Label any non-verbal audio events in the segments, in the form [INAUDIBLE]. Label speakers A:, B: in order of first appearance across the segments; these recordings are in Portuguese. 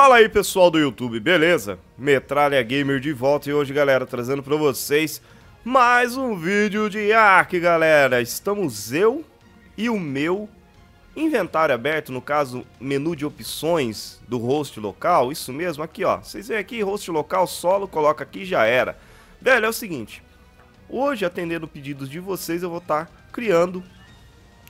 A: Fala aí pessoal do YouTube, beleza? Metralha Gamer de volta e hoje galera, trazendo pra vocês mais um vídeo de Ark galera Estamos eu e o meu inventário aberto, no caso menu de opções do host local Isso mesmo, aqui ó, vocês veem aqui, host local, solo, coloca aqui já era Velho, é o seguinte, hoje atendendo pedidos de vocês eu vou estar tá criando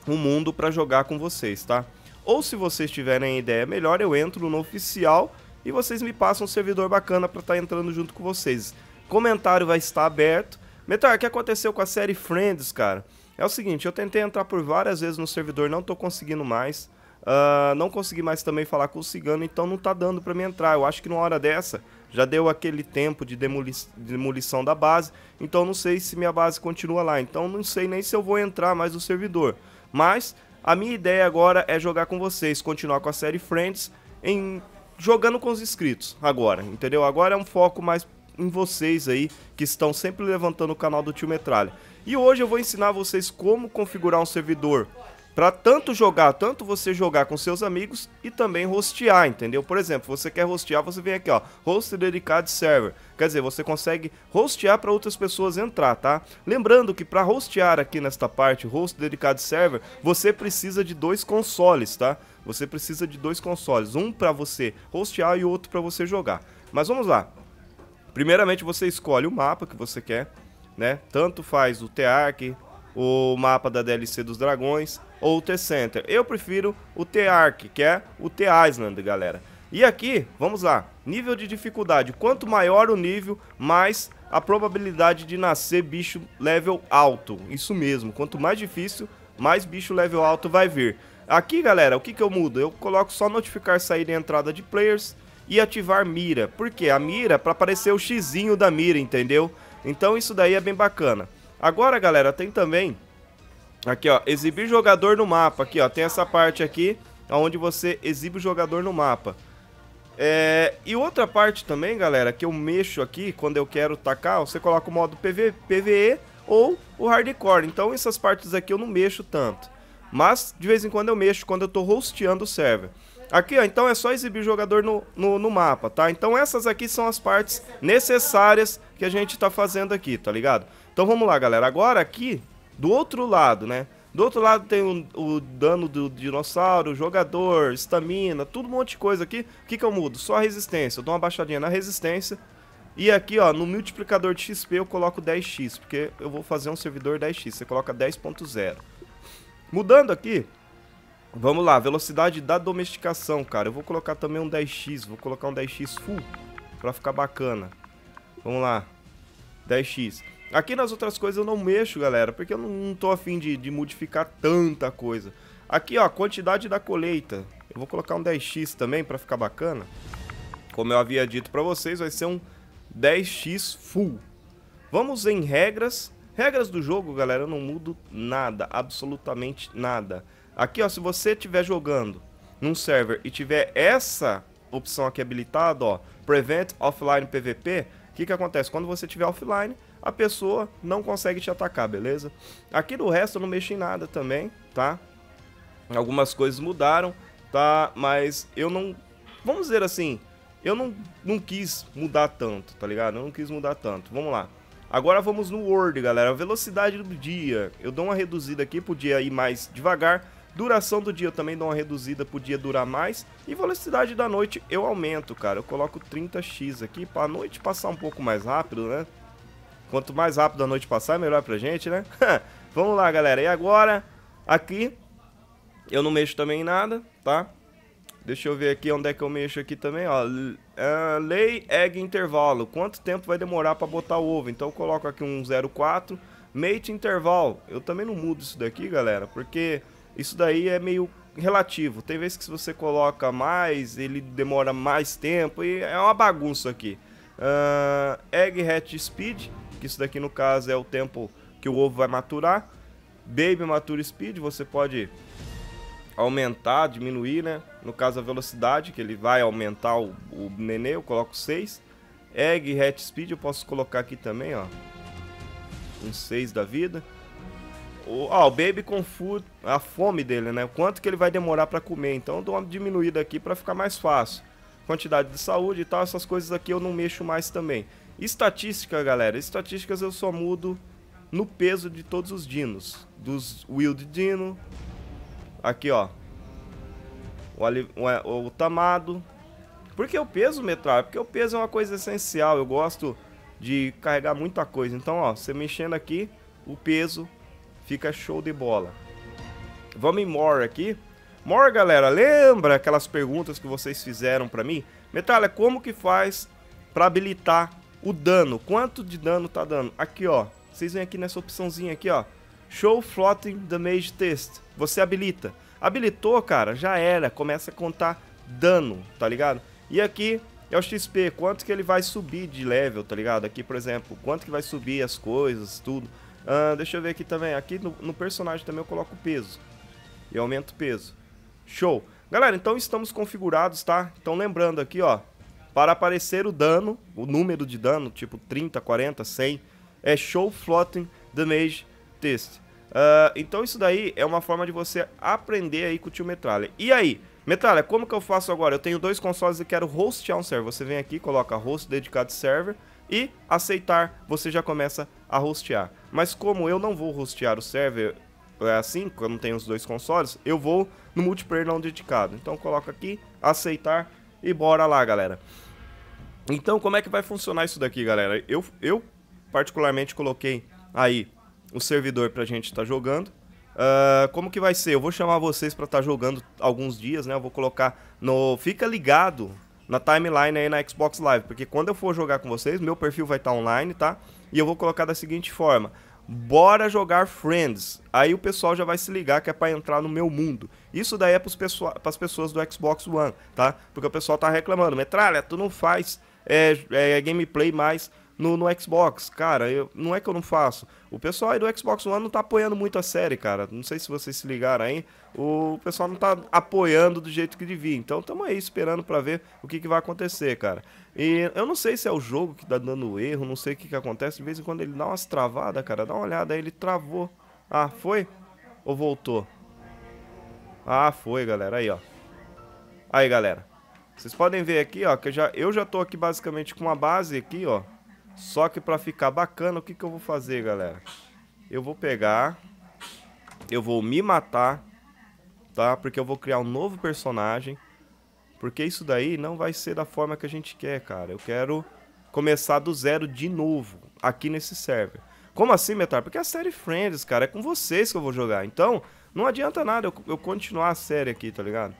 A: um mundo pra jogar com vocês, tá? Ou se vocês tiverem ideia melhor, eu entro no oficial e vocês me passam um servidor bacana para estar tá entrando junto com vocês. Comentário vai estar aberto. Meteor, o que aconteceu com a série Friends, cara? É o seguinte, eu tentei entrar por várias vezes no servidor, não tô conseguindo mais. Uh, não consegui mais também falar com o Cigano, então não tá dando para me entrar. Eu acho que numa hora dessa já deu aquele tempo de demoli demolição da base, então não sei se minha base continua lá. Então não sei nem se eu vou entrar mais no servidor. Mas a minha ideia agora é jogar com vocês, continuar com a série Friends em jogando com os inscritos agora, entendeu? Agora é um foco mais em vocês aí que estão sempre levantando o canal do Tio Metralha. E hoje eu vou ensinar vocês como configurar um servidor para tanto jogar, tanto você jogar com seus amigos e também rostear, entendeu? Por exemplo, você quer rostear, você vem aqui, ó, host dedicado server. Quer dizer, você consegue rostear para outras pessoas entrar, tá? Lembrando que para rostear aqui nesta parte, host dedicado server, você precisa de dois consoles, tá? Você precisa de dois consoles, um para você rostear e outro para você jogar. Mas vamos lá. Primeiramente, você escolhe o mapa que você quer, né? Tanto faz o Tearc, o mapa da DLC dos dragões ou o T-Center. Eu prefiro o T-Arc, que é o T-Island, galera. E aqui, vamos lá, nível de dificuldade. Quanto maior o nível, mais a probabilidade de nascer bicho level alto. Isso mesmo, quanto mais difícil, mais bicho level alto vai vir. Aqui, galera, o que, que eu mudo? Eu coloco só notificar saída e entrada de players e ativar mira. Por quê? A mira, para aparecer o xizinho da mira, entendeu? Então isso daí é bem bacana. Agora, galera, tem também... Aqui, ó, exibir jogador no mapa. Aqui, ó, tem essa parte aqui, onde você exibe o jogador no mapa. É, e outra parte também, galera, que eu mexo aqui quando eu quero tacar, você coloca o modo PV, PVE ou o Hardcore. Então essas partes aqui eu não mexo tanto. Mas de vez em quando eu mexo quando eu tô hosteando o server. Aqui, ó, então é só exibir o jogador no, no, no mapa, tá? Então essas aqui são as partes necessárias que a gente tá fazendo aqui, tá ligado? Então vamos lá, galera. Agora aqui, do outro lado, né? Do outro lado tem o, o dano do dinossauro, jogador, estamina, tudo um monte de coisa aqui. O que, que eu mudo? Só a resistência. Eu dou uma baixadinha na resistência. E aqui, ó, no multiplicador de XP eu coloco 10x, porque eu vou fazer um servidor 10x. Você coloca 10.0. Mudando aqui, vamos lá, velocidade da domesticação, cara. Eu vou colocar também um 10x, vou colocar um 10x full pra ficar bacana. Vamos lá, 10x. Aqui nas outras coisas eu não mexo, galera, porque eu não tô afim de, de modificar tanta coisa. Aqui, ó, quantidade da colheita. Eu vou colocar um 10x também pra ficar bacana. Como eu havia dito pra vocês, vai ser um 10x full. Vamos em regras. Regras do jogo, galera, eu não mudo nada, absolutamente nada. Aqui, ó, se você estiver jogando num server e tiver essa opção aqui habilitada, ó, Prevent Offline PVP, o que que acontece? Quando você estiver offline, a pessoa não consegue te atacar, beleza? Aqui no resto eu não mexi em nada também, tá? Algumas coisas mudaram, tá? Mas eu não... Vamos dizer assim, eu não, não quis mudar tanto, tá ligado? Eu não quis mudar tanto. Vamos lá. Agora vamos no Word, galera. velocidade do dia. Eu dou uma reduzida aqui, podia ir mais devagar. Duração do dia eu também dou uma reduzida, podia durar mais. E velocidade da noite eu aumento, cara. Eu coloco 30x aqui pra noite passar um pouco mais rápido, né? Quanto mais rápido a noite passar, melhor pra gente, né? [LAUGHS] Vamos lá, galera. E agora, aqui, eu não mexo também em nada, tá? Deixa eu ver aqui onde é que eu mexo aqui também, ó. Uh, lei, egg, intervalo. Quanto tempo vai demorar pra botar o ovo? Então eu coloco aqui um 0,4. Mate, intervalo. Eu também não mudo isso daqui, galera, porque isso daí é meio relativo. Tem vezes que se você coloca mais, ele demora mais tempo e é uma bagunça aqui. Uh, egg hatch speed que isso daqui no caso é o tempo que o ovo vai maturar. Baby Mature Speed, você pode aumentar, diminuir, né? No caso a velocidade, que ele vai aumentar o, o nenê, eu coloco 6. Egg Hatch Speed eu posso colocar aqui também, ó. Um 6 da vida. O, ó, o Baby com food, a fome dele, né? quanto que ele vai demorar para comer. Então eu dou uma diminuída aqui para ficar mais fácil. Quantidade de saúde e tal, essas coisas aqui eu não mexo mais também. Estatística, galera. Estatísticas eu só mudo no peso de todos os dinos. Dos Wild Dino. Aqui, ó. O, o, o tamado. Por que o peso, Metrar? É porque o peso é uma coisa essencial. Eu gosto de carregar muita coisa. Então, ó, você mexendo aqui, o peso fica show de bola. Vamos em More aqui. More, galera, lembra aquelas perguntas que vocês fizeram para mim? Metralha, é como que faz para habilitar o dano, quanto de dano tá dando. Aqui, ó, vocês vêm aqui nessa opçãozinha aqui, ó, Show Floating Damage Test, você habilita. Habilitou, cara, já era, começa a contar dano, tá ligado? E aqui é o XP, quanto que ele vai subir de level, tá ligado? Aqui, por exemplo, quanto que vai subir as coisas, tudo. Uh, deixa eu ver aqui também, aqui no, no personagem também eu coloco peso. e aumento o peso. Show! Galera, então estamos configurados, tá? Então lembrando aqui, ó, para aparecer o dano, o número de dano, tipo 30, 40, 100, é Show Floating Damage Test. Uh, então isso daí é uma forma de você aprender aí com o tio Metralha. E aí, Metralha, como que eu faço agora? Eu tenho dois consoles e quero hostear um server. Você vem aqui, coloca host dedicado server e aceitar, você já começa a hostear. Mas como eu não vou hostear o server é assim, quando tem os dois consoles, eu vou no multiplayer não dedicado. Então coloca aqui, aceitar, e bora lá, galera. Então, como é que vai funcionar isso daqui, galera? Eu, eu particularmente coloquei aí o servidor pra gente estar tá jogando. Uh, como que vai ser? Eu vou chamar vocês para estar tá jogando alguns dias, né? Eu vou colocar no... Fica ligado na timeline aí na Xbox Live, porque quando eu for jogar com vocês, meu perfil vai estar tá online, tá? E eu vou colocar da seguinte forma. Bora jogar Friends. Aí o pessoal já vai se ligar que é para entrar no meu mundo. Isso daí é para as pessoas do Xbox One, tá? Porque o pessoal tá reclamando, metralha, tu não faz é, é, gameplay mais no, no Xbox. Cara, eu, não é que eu não faço. O pessoal aí do Xbox One não tá apoiando muito a série, cara. Não sei se vocês se ligaram aí. O pessoal não tá apoiando do jeito que devia. Então estamos aí esperando para ver o que, que vai acontecer, cara. E eu não sei se é o jogo que tá dando erro, não sei o que, que acontece. De vez em quando ele dá umas travadas, cara. Dá uma olhada aí, ele travou. Ah, foi? Ou voltou? Ah, foi, galera. Aí, ó. Aí, galera. Vocês podem ver aqui, ó, que eu já, eu já tô aqui basicamente com uma base aqui, ó. Só que pra ficar bacana, o que que eu vou fazer, galera? Eu vou pegar... Eu vou me matar, tá? Porque eu vou criar um novo personagem. Porque isso daí não vai ser da forma que a gente quer, cara. Eu quero começar do zero de novo aqui nesse server. Como assim, Metar? Porque a série Friends, cara, é com vocês que eu vou jogar. Então, não adianta nada eu, eu continuar a série aqui, tá ligado?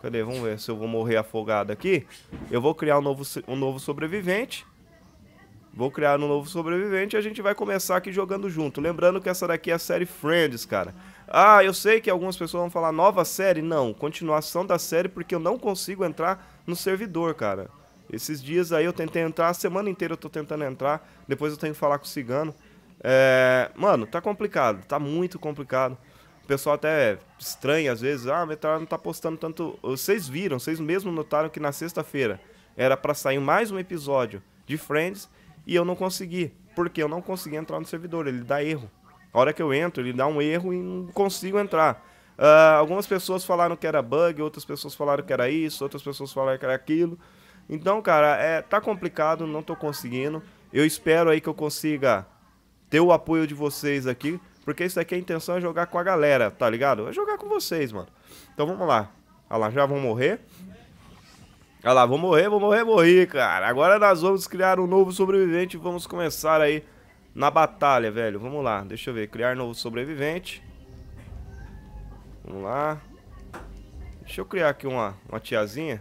A: Cadê? Vamos ver se eu vou morrer afogado aqui. Eu vou criar um novo, um novo sobrevivente. Vou criar um novo sobrevivente e a gente vai começar aqui jogando junto. Lembrando que essa daqui é a série Friends, cara. Ah, eu sei que algumas pessoas vão falar nova série. Não, continuação da série porque eu não consigo entrar no servidor, cara. Esses dias aí eu tentei entrar, a semana inteira eu tô tentando entrar. Depois eu tenho que falar com o Cigano. É... Mano, tá complicado, tá muito complicado. O pessoal até estranha às vezes, ah, a Metralha tá, não tá postando tanto. Vocês viram, vocês mesmo notaram que na sexta-feira era para sair mais um episódio de Friends e eu não consegui, porque eu não consegui entrar no servidor, ele dá erro. A hora que eu entro, ele dá um erro e não consigo entrar. Uh, algumas pessoas falaram que era bug, outras pessoas falaram que era isso, outras pessoas falaram que era aquilo. Então, cara, é, tá complicado, não tô conseguindo. Eu espero aí que eu consiga ter o apoio de vocês aqui porque isso daqui a intenção é jogar com a galera, tá ligado? É jogar com vocês, mano. Então vamos lá. Olha ah lá, já vão morrer. Olha ah lá, vou morrer, vou morrer, morri, cara. Agora nós vamos criar um novo sobrevivente e vamos começar aí na batalha, velho. Vamos lá, deixa eu ver. Criar novo sobrevivente. Vamos lá. Deixa eu criar aqui uma, uma tiazinha.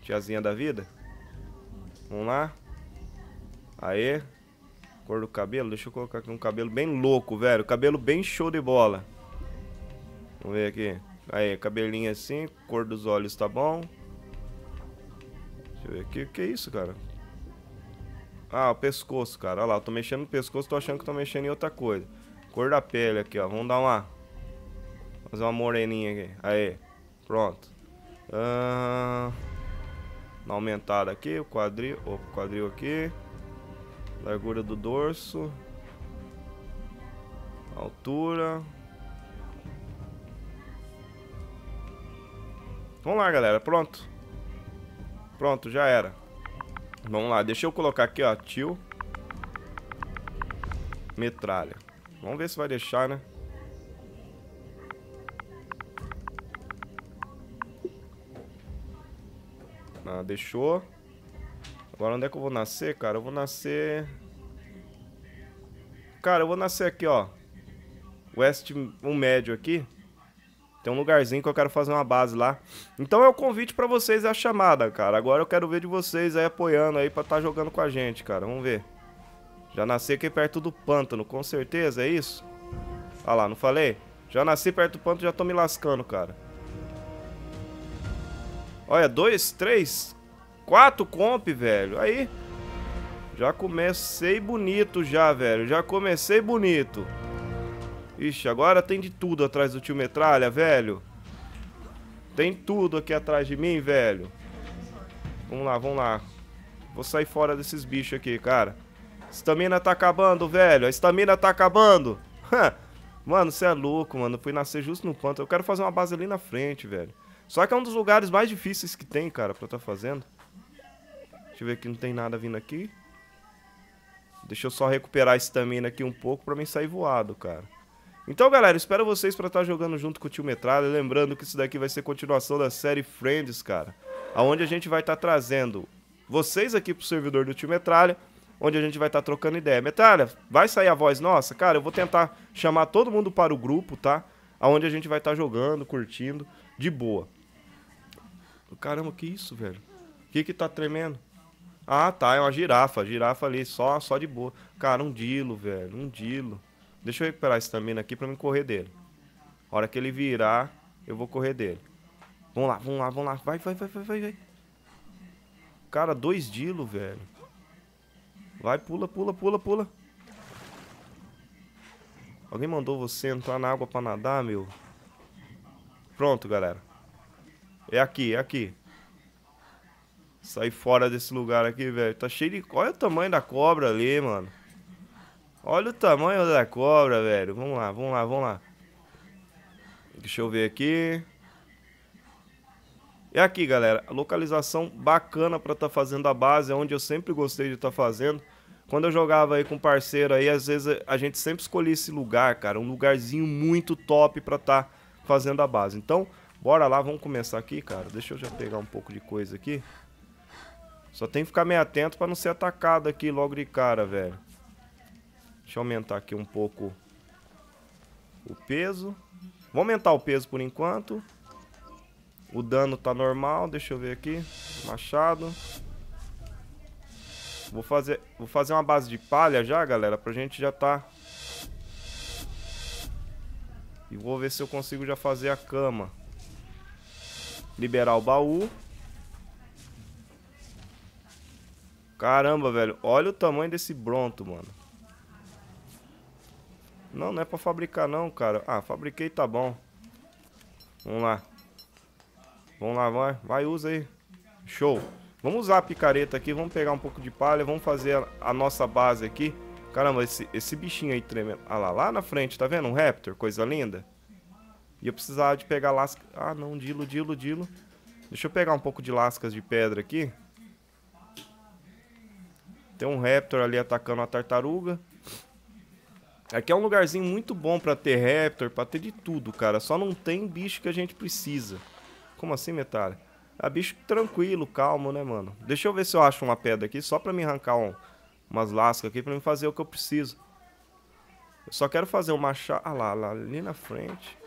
A: Tiazinha da vida. Vamos lá. Aê. Cor do cabelo, deixa eu colocar aqui um cabelo bem louco, velho. Cabelo bem show de bola. Vamos ver aqui. Aí, cabelinho assim, cor dos olhos tá bom. Deixa eu ver aqui. O que é isso, cara? Ah, o pescoço, cara. Olha lá, eu tô mexendo no pescoço, tô achando que tô mexendo em outra coisa. Cor da pele aqui, ó. Vamos dar uma... Fazer uma moreninha aqui. Aí, pronto. Ah... Uma aumentada aqui, o quadril... Opa, quadril aqui largura do dorso, altura. Vamos lá, galera, pronto. Pronto, já era. Vamos lá, deixa eu colocar aqui, ó, tio. Metralha. Vamos ver se vai deixar, né? Ah, deixou. Agora onde é que eu vou nascer, cara? Eu vou nascer... Cara, eu vou nascer aqui, ó. West, um médio aqui. Tem um lugarzinho que eu quero fazer uma base lá. Então é o convite pra vocês, é a chamada, cara. Agora eu quero ver de vocês aí apoiando aí pra estar tá jogando com a gente, cara. Vamos ver. Já nasci aqui perto do pântano, com certeza, é isso? Ah lá, não falei? Já nasci perto do pântano, já tô me lascando, cara. Olha, dois, três, Quatro comp, velho. Aí. Já comecei bonito já, velho. Já comecei bonito. Ixi, agora tem de tudo atrás do tio Metralha, velho. Tem tudo aqui atrás de mim, velho. Vamos lá, vamos lá. Vou sair fora desses bichos aqui, cara. Estamina tá acabando, velho. A estamina tá acabando. [LAUGHS] mano, você é louco, mano. fui nascer justo no ponto. Eu quero fazer uma base ali na frente, velho. Só que é um dos lugares mais difíceis que tem, cara, pra tá fazendo. Deixa eu ver que não tem nada vindo aqui. Deixa eu só recuperar a estamina aqui um pouco pra mim sair voado, cara. Então, galera, espero vocês pra estar tá jogando junto com o Tio Metralha. Lembrando que isso daqui vai ser continuação da série Friends, cara. Onde a gente vai estar tá trazendo vocês aqui pro servidor do Tio Metralha onde a gente vai estar tá trocando ideia. Metralha, vai sair a voz nossa? Cara, eu vou tentar chamar todo mundo para o grupo, tá? Aonde a gente vai estar tá jogando, curtindo, de boa. Caramba, que isso, velho? O que que tá tremendo? Ah, tá, é uma girafa. Girafa ali, só, só de boa. Cara, um dilo, velho. Um dilo. Deixa eu recuperar esse também aqui pra mim correr dele. A hora que ele virar, eu vou correr dele. Vamos lá, vamos lá, vamos lá. Vai, vai, vai, vai, vai, vai. Cara, dois dilo, velho. Vai, pula, pula, pula, pula. Alguém mandou você entrar na água pra nadar, meu? Pronto, galera. É aqui, é aqui. Sair fora desse lugar aqui, velho. Tá cheio de. Olha o tamanho da cobra ali, mano. Olha o tamanho da cobra, velho. Vamos lá, vamos lá, vamos lá. Deixa eu ver aqui. É aqui, galera. Localização bacana pra tá fazendo a base. É onde eu sempre gostei de tá fazendo. Quando eu jogava aí com parceiro aí, às vezes a gente sempre escolhia esse lugar, cara. Um lugarzinho muito top pra tá fazendo a base. Então, bora lá, vamos começar aqui, cara. Deixa eu já pegar um pouco de coisa aqui. Só tem que ficar meio atento pra não ser atacado aqui logo de cara, velho. Deixa eu aumentar aqui um pouco o peso. Vou aumentar o peso por enquanto. O dano tá normal, deixa eu ver aqui. Machado. Vou fazer, vou fazer uma base de palha já, galera, pra gente já tá... E vou ver se eu consigo já fazer a cama. Liberar o baú. Caramba, velho. Olha o tamanho desse Bronto, mano. Não, não é pra fabricar não, cara. Ah, fabriquei, tá bom. Vamos lá. Vamos lá, vai. Vai, usa aí. Show. Vamos usar a picareta aqui, vamos pegar um pouco de palha, vamos fazer a, a nossa base aqui. Caramba, esse, esse bichinho aí tremendo. Ah lá, lá na frente, tá vendo? Um Raptor, coisa linda. E eu precisava de pegar lasca... Ah, não, dilo, dilo, dilo. Deixa eu pegar um pouco de lascas de pedra aqui. Tem um raptor ali atacando a tartaruga. Aqui é um lugarzinho muito bom pra ter raptor, pra ter de tudo, cara. Só não tem bicho que a gente precisa. Como assim, Metalha? É bicho tranquilo, calmo, né, mano? Deixa eu ver se eu acho uma pedra aqui, só pra me arrancar um, umas lascas aqui, pra me fazer o que eu preciso. Eu só quero fazer um machado... Ah lá, lá, ali na frente.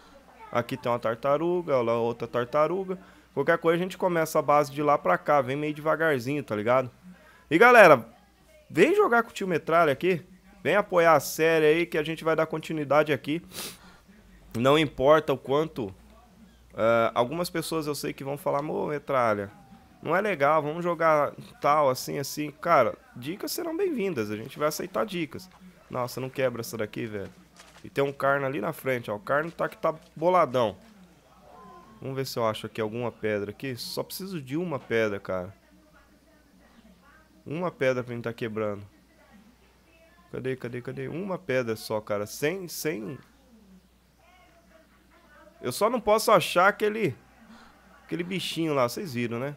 A: Aqui tem uma tartaruga, lá outra tartaruga. Qualquer coisa a gente começa a base de lá pra cá, vem meio devagarzinho, tá ligado? E galera, Vem jogar com o tio Metralha aqui. Vem apoiar a série aí que a gente vai dar continuidade aqui. Não importa o quanto. Uh, algumas pessoas eu sei que vão falar, ô Metralha, não é legal, vamos jogar tal, assim, assim. Cara, dicas serão bem-vindas, a gente vai aceitar dicas. Nossa, não quebra essa daqui, velho. E tem um carno ali na frente, ó. O carno tá que tá boladão. Vamos ver se eu acho aqui alguma pedra aqui. Só preciso de uma pedra, cara. Uma pedra pra gente tá quebrando. Cadê, cadê, cadê? Uma pedra só, cara. Sem, sem... Eu só não posso achar aquele... Aquele bichinho lá, vocês viram, né?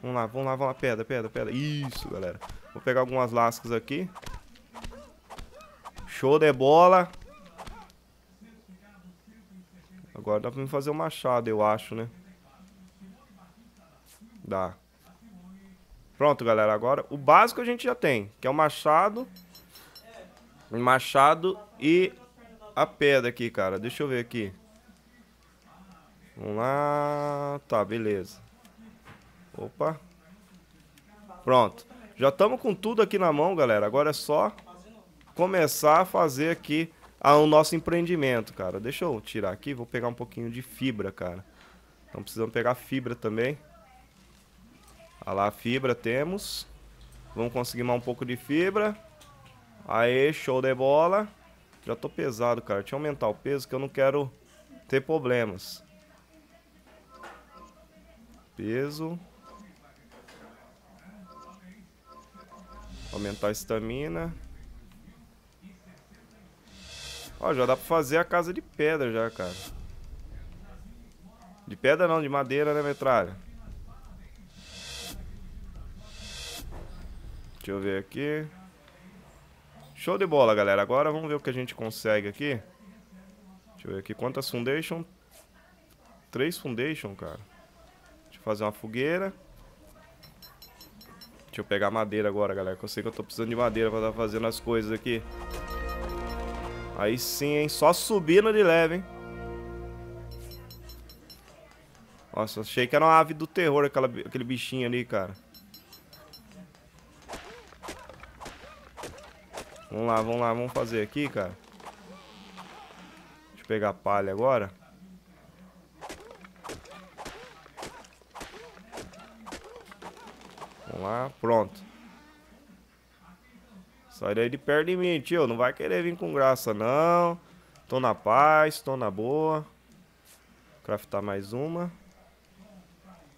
A: Vamos lá, vamos lá, vamos lá. Pedra, pedra, pedra. Isso, galera. Vou pegar algumas lascas aqui. Show de bola. Agora dá pra mim fazer o um machado, eu acho, né? Dá. Pronto, galera, agora o básico a gente já tem, que é o machado, machado e a pedra aqui, cara. Deixa eu ver aqui. Vamos lá. Tá, beleza. Opa. Pronto. Já estamos com tudo aqui na mão, galera. Agora é só começar a fazer aqui ah, o nosso empreendimento, cara. Deixa eu tirar aqui. Vou pegar um pouquinho de fibra, cara. Então precisamos pegar fibra também. Olha lá, fibra temos. Vamos conseguir mais um pouco de fibra. Aê, show de bola. Já tô pesado, cara. Deixa eu aumentar o peso que eu não quero ter problemas. Peso. Aumentar a estamina. Ó, já dá pra fazer a casa de pedra já, cara. De pedra não, de madeira, né, metralha? Deixa eu ver aqui. Show de bola, galera. Agora vamos ver o que a gente consegue aqui. Deixa eu ver aqui. Quantas foundation? Três foundation, cara. Deixa eu fazer uma fogueira. Deixa eu pegar madeira agora, galera. Que eu sei que eu tô precisando de madeira pra estar tá fazendo as coisas aqui. Aí sim, hein? Só subindo de leve, hein? Nossa, achei que era uma ave do terror, aquela, aquele bichinho ali, cara. Vamos lá, vamos lá, vamos fazer aqui, cara. Deixa eu pegar palha agora. Vamos lá, pronto. Sai daí de perto de mim, tio. Não vai querer vir com graça, não. Tô na paz, tô na boa. Craftar mais uma.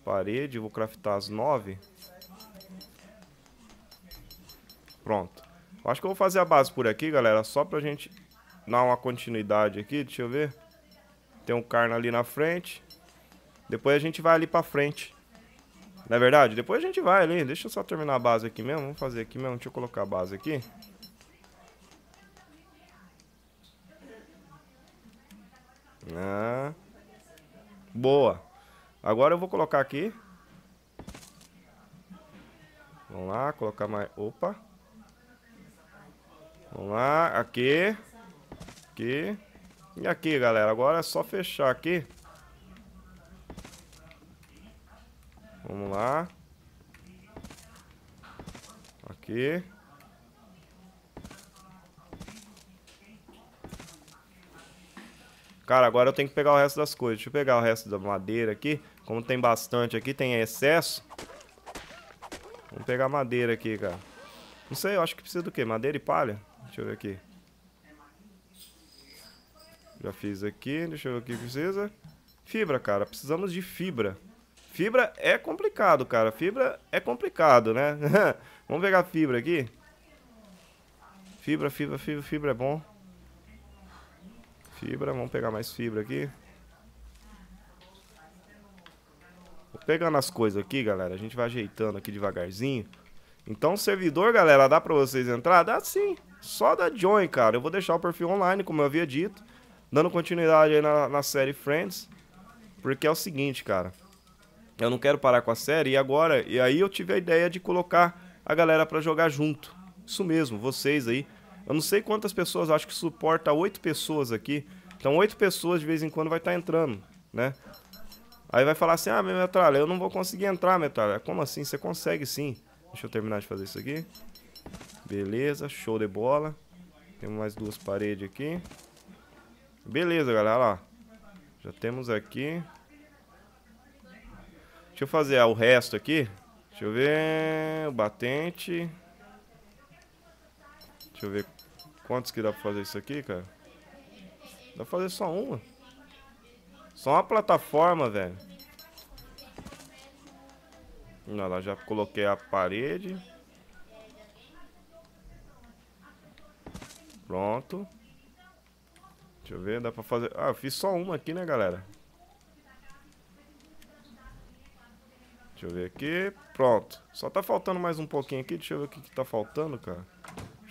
A: Parede, vou craftar as nove. Pronto. Acho que eu vou fazer a base por aqui, galera, só pra gente dar uma continuidade aqui. Deixa eu ver. Tem um carna ali na frente. Depois a gente vai ali pra frente. Não é verdade? Depois a gente vai ali. Deixa eu só terminar a base aqui mesmo. Vamos fazer aqui mesmo. Deixa eu colocar a base aqui. Ah. Boa. Agora eu vou colocar aqui. Vamos lá, colocar mais... Opa. Vamos lá, aqui. Aqui. E aqui, galera. Agora é só fechar aqui. Vamos lá. Aqui. Cara, agora eu tenho que pegar o resto das coisas. Deixa eu pegar o resto da madeira aqui. Como tem bastante aqui, tem excesso. Vamos pegar madeira aqui, cara. Não sei, eu acho que precisa do quê? Madeira e palha? Deixa eu ver aqui. Já fiz aqui, deixa eu ver o que precisa. Fibra, cara, precisamos de fibra. Fibra é complicado, cara. Fibra é complicado, né? [LAUGHS] Vamos pegar fibra aqui. Fibra, fibra, fibra, fibra é bom. Fibra, vamos pegar mais fibra aqui. Vou pegando as coisas aqui, galera. A gente vai ajeitando aqui devagarzinho. Então, servidor, galera, dá pra vocês entrar? Dá sim só da Join, cara. Eu vou deixar o perfil online, como eu havia dito, dando continuidade aí na, na série Friends, porque é o seguinte, cara. Eu não quero parar com a série e agora, e aí eu tive a ideia de colocar a galera para jogar junto. Isso mesmo, vocês aí. Eu não sei quantas pessoas, acho que suporta oito pessoas aqui. Então oito pessoas de vez em quando vai estar tá entrando, né? Aí vai falar assim: "Ah, metralha, eu não vou conseguir entrar, metralha". Como assim? Você consegue sim. Deixa eu terminar de fazer isso aqui. Beleza, show de bola. Temos mais duas paredes aqui. Beleza, galera, lá. Já temos aqui. Deixa eu fazer ah, o resto aqui. Deixa eu ver... O batente. Deixa eu ver quantos que dá pra fazer isso aqui, cara. Dá pra fazer só uma. Só uma plataforma, velho. Olha lá, já coloquei a parede. Pronto. Deixa eu ver, dá pra fazer... Ah, eu fiz só uma aqui, né, galera? Deixa eu ver aqui. Pronto. Só tá faltando mais um pouquinho aqui. Deixa eu ver o que, que tá faltando, cara.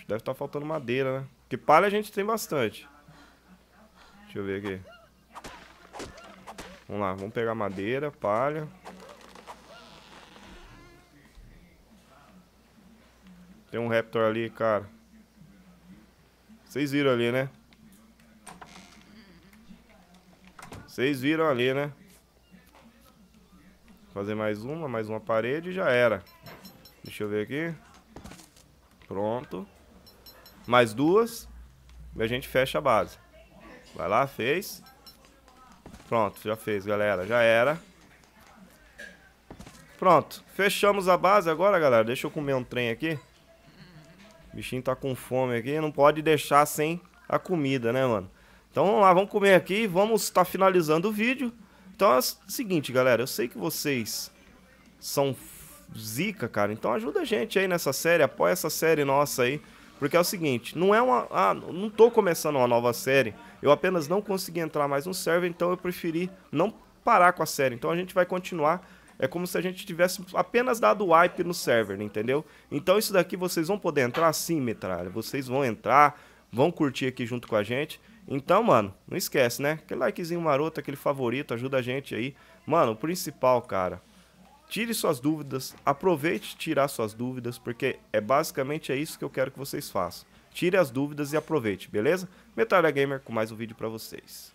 A: Deve tá faltando madeira, né? Porque palha a gente tem bastante. Deixa eu ver aqui. Vamos lá, vamos pegar madeira, palha. Tem um raptor ali, cara. Vocês viram ali, né? Vocês viram ali, né? Fazer mais uma, mais uma parede e já era. Deixa eu ver aqui. Pronto. Mais duas. E a gente fecha a base. Vai lá, fez. Pronto, já fez, galera. Já era. Pronto. Fechamos a base agora, galera. Deixa eu comer um trem aqui. O bichinho tá com fome aqui, não pode deixar sem a comida, né, mano? Então vamos lá, vamos comer aqui, vamos estar tá finalizando o vídeo. Então é o seguinte, galera, eu sei que vocês são zica, cara. Então ajuda a gente aí nessa série, apoia essa série nossa aí. Porque é o seguinte, não é uma... Ah, não tô começando uma nova série. Eu apenas não consegui entrar mais no server, então eu preferi não parar com a série. Então a gente vai continuar é como se a gente tivesse apenas dado wipe no server, entendeu? Então isso daqui vocês vão poder entrar sim, metralha. Vocês vão entrar, vão curtir aqui junto com a gente. Então, mano, não esquece, né? Aquele likezinho maroto, aquele favorito, ajuda a gente aí. Mano, o principal, cara, tire suas dúvidas, aproveite tirar suas dúvidas, porque é basicamente é isso que eu quero que vocês façam. Tire as dúvidas e aproveite, beleza? Metralha Gamer com mais um vídeo pra vocês.